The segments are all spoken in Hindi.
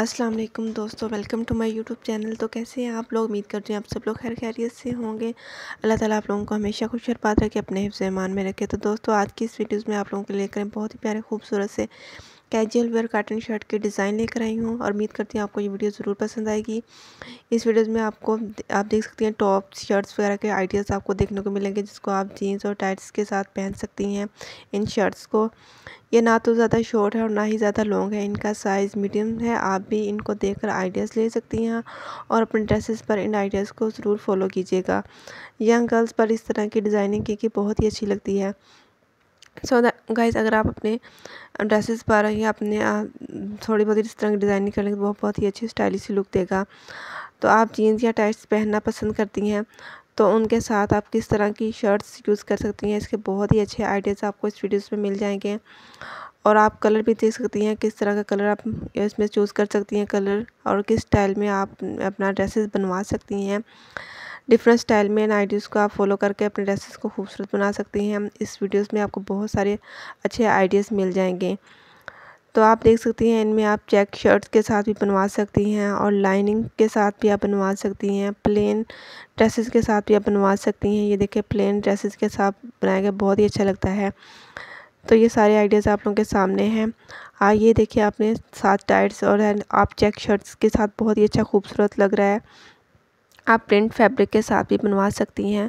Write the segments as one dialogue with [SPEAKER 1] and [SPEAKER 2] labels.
[SPEAKER 1] अस्सलाम वालेकुम दोस्तों welcome to my YouTube channel तो कैसे हैं आप लोग उम्मीद करते हैं आप सब लोग खैर खैरियत से होंगे अल्लाह ताला आप लोगों को हमेशा खुश रबाद रखे अपने हिफ्ज़ ईमान में रखे तो दोस्तों आज की इस वीडियोस में आप लोगों के लेकर बहुत ही प्यारे खूबसूरत से कैजुअल वेयर काटन शर्ट के डिज़ाइन लेकर आई हूँ और उम्मीद करती हूँ आपको ये वीडियो ज़रूर पसंद आएगी इस वीडियोज़ में आपको आप देख सकती हैं टॉप शर्ट्स वगैरह के आइडियाज़ आपको देखने को मिलेंगे जिसको आप जीन्स और टाइट्स के साथ पहन सकती हैं इन शर्ट्स को ये ना तो ज़्यादा शॉर्ट है और ना ही ज़्यादा लॉन्ग है इनका साइज़ मीडियम है आप भी इनको देख आइडियाज़ ले सकती हैं और अपने ड्रेसेस पर इन आइडियाज़ को ज़रूर फॉलो कीजिएगा यंग गर्ल्स पर इस तरह की डिज़ाइनिंग की बहुत ही अच्छी लगती है सो गाइज अगर आप अपने ड्रेसेस पर या अपने थोड़ी बहुत इस तरह की डिज़ाइनिंग कर लेंगे तो बहुत बहुत ही अच्छी स्टाइलिश लुक देगा तो आप जीन्स या टाइट्स पहनना पसंद करती हैं तो उनके साथ आप किस तरह की शर्ट्स यूज़ कर सकती हैं इसके बहुत ही अच्छे आइडियाज़ आपको इस वीडियोस में मिल जाएंगे और आप कलर भी देख सकती हैं किस तरह का कलर आप इसमें चूज़ कर सकती हैं कलर और किस स्टाइल में आप अपना ड्रेसेस बनवा सकती हैं डिफरेंट स्टाइल में इन आइडियोज़ को आप फॉलो करके अपने ड्रेसेस को खूबसूरत बना सकती हैं इस वीडियोस में आपको बहुत सारे अच्छे आइडियाज़ मिल जाएंगे तो आप देख सकती हैं इनमें आप चेक शर्ट्स के साथ भी बनवा सकती हैं और लाइनिंग के साथ भी आप बनवा सकती हैं प्लेन ड्रेसेस के साथ भी आप बनवा सकती हैं ये देखिए प्लेन ड्रेसेस के साथ बनाया गया बहुत ही अच्छा लगता है तो ये सारे आइडियाज़ आप लोगों के सामने हैं आइए देखिए आपने साथ टाइट्स और आप चेक शर्ट्स के साथ बहुत ही अच्छा खूबसूरत लग रहा है आप प्रिंट फैब्रिक के साथ भी बनवा सकती हैं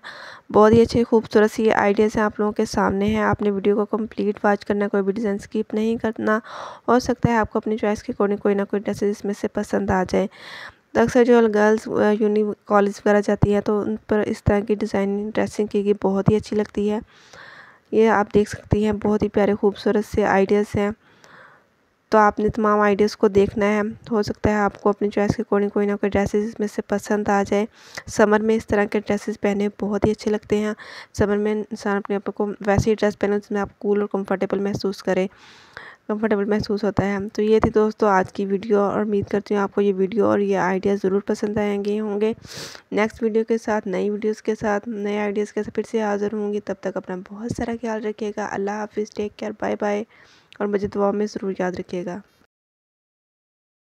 [SPEAKER 1] बहुत ही अच्छे खूबसूरत सी आइडियाज़ हैं आप लोगों के सामने हैं आपने वीडियो को कंप्लीट वॉच करना कोई भी डिज़ाइन स्किप नहीं करना हो सकता है आपको अपनी चॉइस के अकॉर्डिंग कोई ना कोई ड्रेसेज इसमें से पसंद आ जाए तो अक्सर जो गर्ल्स यूनि कॉलेज वगैरह जाती हैं तो उन पर इस तरह की डिज़ाइनिंग ड्रेसिंग की गई बहुत ही अच्छी लगती है ये आप देख सकती हैं बहुत ही प्यारे खूबसूरत से आइडियाज़ हैं तो आपने तमाम आइडियाज़ को देखना है हो सकता है आपको अपनी चॉइस के अकॉर्डिंग कोई ना कोई ड्रेसेस इसमें से पसंद आ जाए समर में इस तरह के ड्रेसेस पहने बहुत ही अच्छे लगते हैं समर में इंसान अपने आप को वैसे ही ड्रेस पहने जिसमें आप कूल और कंफर्टेबल महसूस करें कंफर्टेबल महसूस होता है तो ये थी दोस्तों आज की वीडियो और उम्मीद करती हूँ आपको ये वीडियो और ये आइडिया ज़रूर पसंद आएंगे होंगे नेक्स्ट वीडियो के साथ नई वीडियोस के साथ नए आइडियाज़ के साथ फिर से हाज़िर होंगी तब तक अपना बहुत सारा ख्याल रखिएगा अल्लाह हाफिज़ टेक केयर बाय बाय और मुझे दुआ में ज़रूर याद रखिएगा